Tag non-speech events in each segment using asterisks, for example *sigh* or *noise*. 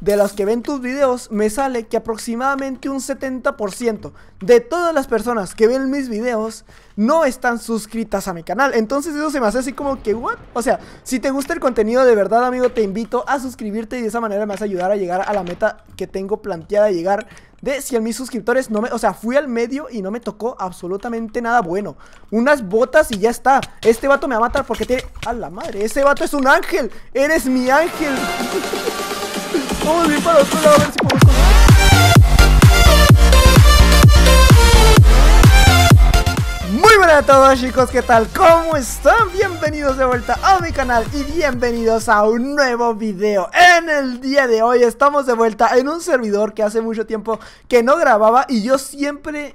de los que ven tus videos, me sale que aproximadamente un 70% de todas las personas que ven mis videos no están suscritas a mi canal. Entonces eso se me hace así como que, ¿what? O sea, si te gusta el contenido de verdad, amigo, te invito a suscribirte y de esa manera me vas a ayudar a llegar a la meta que tengo planteada llegar de 100 mil suscriptores. No me, o sea, fui al medio y no me tocó absolutamente nada bueno. Unas botas y ya está. Este vato me va a matar porque tiene... ¡A la madre! ese vato es un ángel. Eres mi ángel. *laughs* Vamos a para a si Muy buenas a todos chicos, ¿qué tal? ¿Cómo están? Bienvenidos de vuelta a mi canal y bienvenidos a un nuevo video En el día de hoy estamos de vuelta en un servidor que hace mucho tiempo que no grababa y yo siempre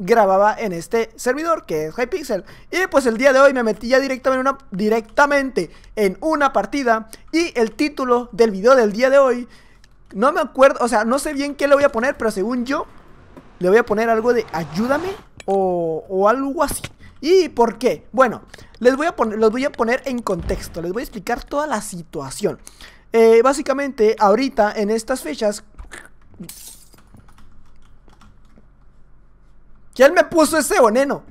grababa en este servidor que es Hypixel. Y pues el día de hoy me metí ya directamente, directamente en una partida y el título del video del día de hoy, no me acuerdo, o sea, no sé bien qué le voy a poner, pero según yo, le voy a poner algo de ayúdame o, algo así. ¿Y por qué? Bueno, les voy a poner, los voy a poner en contexto, les voy a explicar toda la situación. Eh, básicamente, ahorita, en estas fechas ¿Quién me puso ese veneno?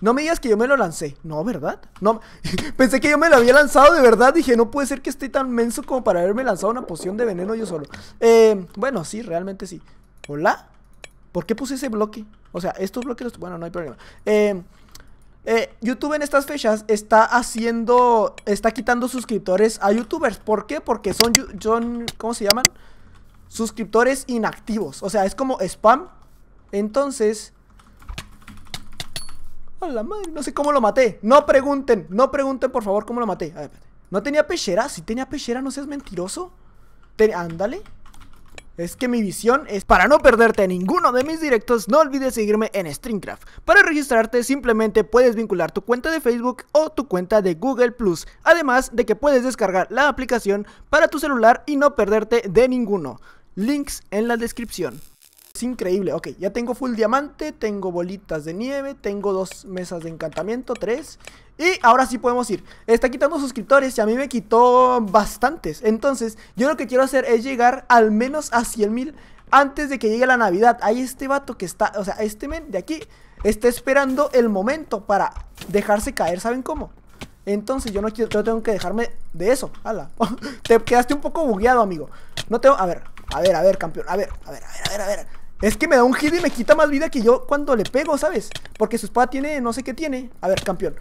No me digas que yo me lo lancé. No, ¿verdad? No. *laughs* Pensé que yo me lo había lanzado de verdad. Dije, no puede ser que esté tan menso como para haberme lanzado una poción de veneno yo solo. Eh, bueno, sí, realmente sí. ¿Hola? ¿Por qué puse ese bloque? O sea, estos bloques Bueno, no hay problema. Eh, eh, YouTube en estas fechas está haciendo... Está quitando suscriptores a youtubers. ¿Por qué? Porque son... son ¿Cómo se llaman? Suscriptores inactivos. O sea, es como spam. Entonces no sé cómo lo maté. No pregunten, no pregunten por favor cómo lo maté. No tenía pechera, si tenía pechera, no seas mentiroso. ándale. Es que mi visión es para no perderte ninguno de mis directos, no olvides seguirme en Streamcraft. Para registrarte simplemente puedes vincular tu cuenta de Facebook o tu cuenta de Google Plus, además de que puedes descargar la aplicación para tu celular y no perderte de ninguno. Links en la descripción increíble. Ok, ya tengo full diamante, tengo bolitas de nieve, tengo dos mesas de encantamiento, tres. Y ahora sí podemos ir. Está quitando suscriptores y a mí me quitó bastantes. Entonces, yo lo que quiero hacer es llegar al menos a 100 mil antes de que llegue la Navidad. Hay este vato que está, o sea, este men de aquí está esperando el momento para dejarse caer, ¿saben cómo? Entonces yo no quiero, yo tengo que dejarme de eso. Hala. *laughs* Te quedaste un poco bugueado, amigo. No tengo. A ver, a ver, a ver, campeón. A ver, a ver, a ver, a ver, a ver. Es que me da un hit y me quita más vida que yo cuando le pego, ¿sabes? Porque su espada tiene, no sé qué tiene. A ver, campeón.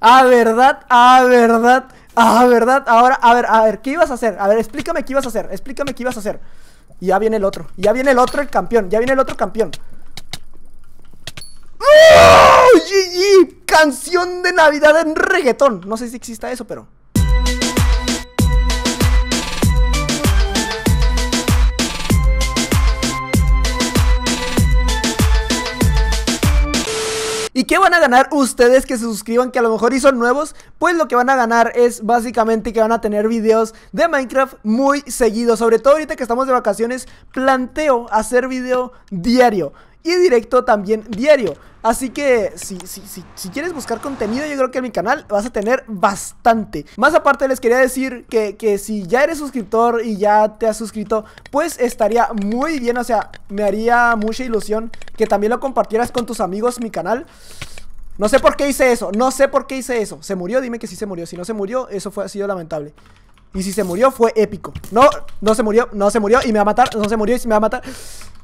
A ¿verdad? a ¿verdad? A ¿verdad? Ahora, a ver, a ver, ¿qué ibas a hacer? A ver, explícame qué ibas a hacer. Explícame qué ibas a hacer. Y ya viene el otro. ya viene el otro, el campeón. Ya viene el otro campeón. ¡Oh! ¡GG! Canción de Navidad en reggaetón. No sé si exista eso, pero... qué van a ganar ustedes que se suscriban? Que a lo mejor y son nuevos. Pues lo que van a ganar es básicamente que van a tener videos de Minecraft muy seguidos. Sobre todo ahorita que estamos de vacaciones, planteo hacer video diario y directo también diario. Así que si, si, si, si, quieres buscar contenido, yo creo que en mi canal vas a tener bastante. Más aparte, les quería decir que, si ya eres suscriptor y ya te has suscrito, pues estaría muy bien. O sea, me haría mucha ilusión que también lo compartieras con tus amigos mi canal. No sé por qué hice eso, no sé por qué hice eso. ¿Se murió? Dime que sí se murió. Si no se murió, eso fue, ha sido lamentable. Y si se murió, fue épico. No, no se murió, no se murió y me va a matar. No se murió y me va a matar.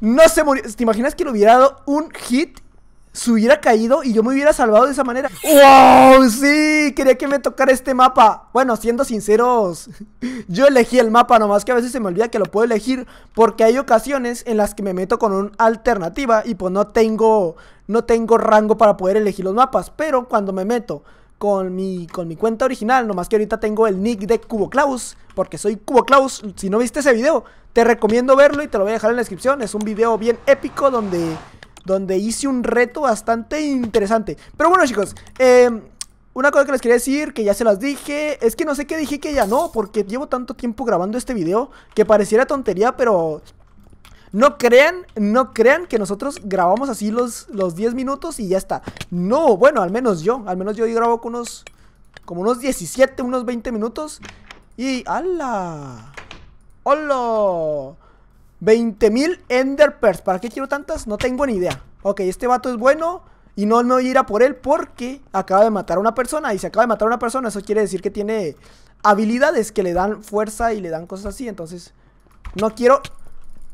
No se murió. ¿Te imaginas que le hubiera dado un hit? Se hubiera caído y yo me hubiera salvado de esa manera. ¡Wow! Sí, quería que me tocara este mapa. Bueno, siendo sinceros, *laughs* yo elegí el mapa, nomás que a veces se me olvida que lo puedo elegir. Porque hay ocasiones en las que me meto con una alternativa y pues no tengo, no tengo rango para poder elegir los mapas. Pero cuando me meto con mi, con mi cuenta original, nomás que ahorita tengo el nick de Cubo Klaus, porque soy Cubo Klaus. Si no viste ese video, te recomiendo verlo y te lo voy a dejar en la descripción. Es un video bien épico donde, donde hice un reto bastante interesante. Pero bueno, chicos, em, una cosa que les quería decir, que ya se las dije, es que no sé qué dije que ya no, porque llevo tanto tiempo grabando este video que pareciera tontería, pero no crean, no crean que nosotros grabamos así los, los 10 minutos y ya está. No, bueno, al menos yo. Al menos yo grabo con unos, como unos 17, unos 20 minutos. Y, ¡Hala! ¡Hola! 20.000 enderpers. ¿Para qué quiero tantas? No tengo ni idea. Ok, este vato es bueno. Y no me voy a ir a por él porque acaba de matar a una persona. Y si acaba de matar a una persona, eso quiere decir que tiene habilidades que le dan fuerza y le dan cosas así. Entonces, no quiero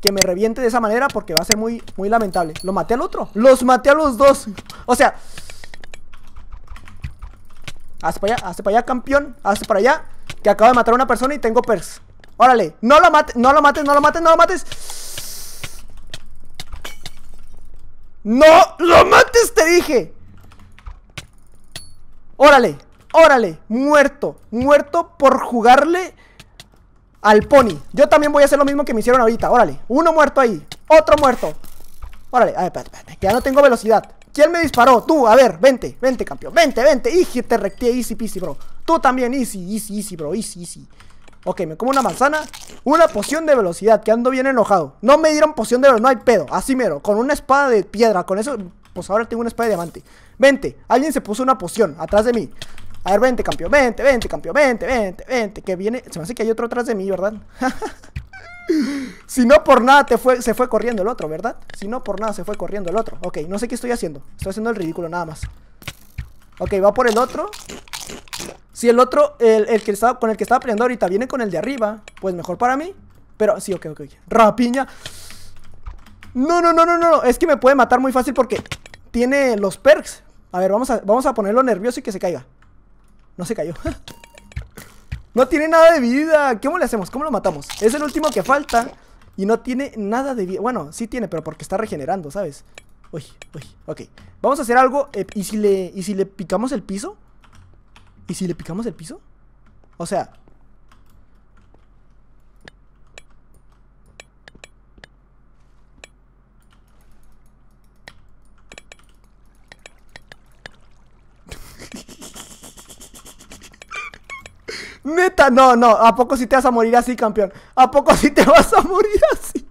que me reviente de esa manera porque va a ser muy, muy lamentable. Lo maté al otro. Los maté a los dos. O sea. Hace para allá, hace para allá, campeón. Hace para allá. Que acabo de matar a una persona y tengo pers. Órale. No lo mates, no lo mates, no lo mates, no lo mates. No lo mates, te dije. Órale. Órale. Muerto. Muerto por jugarle al pony. Yo también voy a hacer lo mismo que me hicieron ahorita. Órale, uno muerto ahí, otro muerto. Órale, a ver, espérate, que ya no tengo velocidad. ¿Quién me disparó? Tú, a ver, vente, vente, campeón. Vente, vente. Y te recté, easy peasy, bro. Tú también, easy, easy, easy, bro. Easy, easy. Ok, me como una manzana. Una poción de velocidad, que ando bien enojado. No me dieron poción de velocidad, no hay pedo. Así mero, con una espada de piedra. Con eso, pues ahora tengo una espada de diamante. Vente, alguien se puso una poción atrás de mí. A ver, vente, campeón, vente, vente, campeón, vente, vente, vente. Que viene. Se me hace que hay otro atrás de mí, ¿verdad? *laughs* si no por nada se fue corriendo el otro, ¿verdad? Si no por nada se fue corriendo el otro. Ok, no sé qué estoy haciendo. Estoy haciendo el ridículo nada más. Ok, va por el otro. Si el otro, el, que estaba, con el que estaba peleando ahorita viene con el de arriba, pues mejor para mí. Pero sí, ok, ok, ok. Rapiña. No, no, no, no, no. Es que me puede matar muy fácil porque tiene los perks. A ver, vamos vamos a ponerlo nervioso y que se caiga. No se cayó. *laughs* no tiene nada de vida. ¿Cómo le hacemos? ¿Cómo lo matamos? Es el último que falta. Y no tiene nada de vida. Bueno, sí tiene, pero porque está regenerando, ¿sabes? Uy, uy, ok. Vamos a hacer algo. Eh, ¿y, si le, ¿Y si le picamos el piso? ¿Y si le picamos el piso? O sea, Neta, no, no. ¿A poco si te vas a morir así, campeón? ¿A poco si te *laughs* vas a morir así?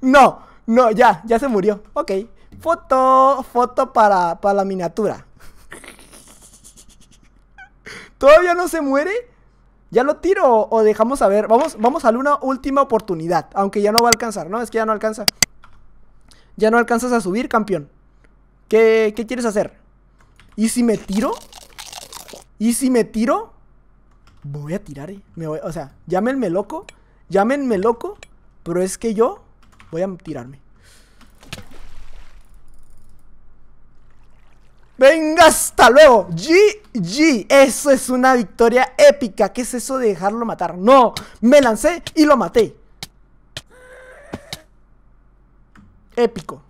no, no, ya, ya se murió. Ok. Foto, foto para, la miniatura. ¿Todavía no se muere? ¿Ya lo tiro o dejamos a ver? Vamos, vamos a una última oportunidad. Aunque ya no va a alcanzar, ¿no? Es que ya no alcanza. Ya no alcanzas a subir, campeón. ¿Qué, qué quieres hacer? ¿Y si me tiro? Y si me tiro, voy a tirar. Me o sea, llámenme loco, llámenme loco, pero es que yo voy a tirarme. Venga, hasta luego. GG. Eso es una victoria épica. ¿Qué es eso de dejarlo matar? No, me lancé y lo maté. Épico.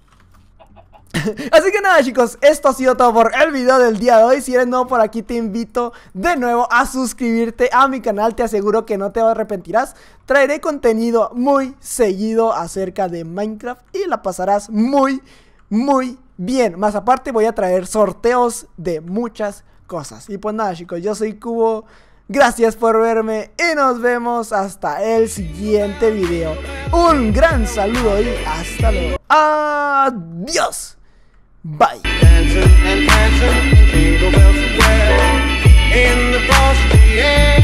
*laughs* Así que nada chicos, esto ha sido todo por el video del día de hoy. Si eres nuevo por aquí te invito de nuevo a suscribirte a mi canal. Te aseguro que no te arrepentirás. Traeré contenido muy seguido acerca de Minecraft y la pasarás muy, muy bien. Más aparte voy a traer sorteos de muchas cosas. Y pues nada chicos, yo soy Cubo. Gracias por verme y nos vemos hasta el siguiente video. Un gran saludo y hasta luego. Adiós. Bye. Dancing and dancing, jingle bells, In the frosty air.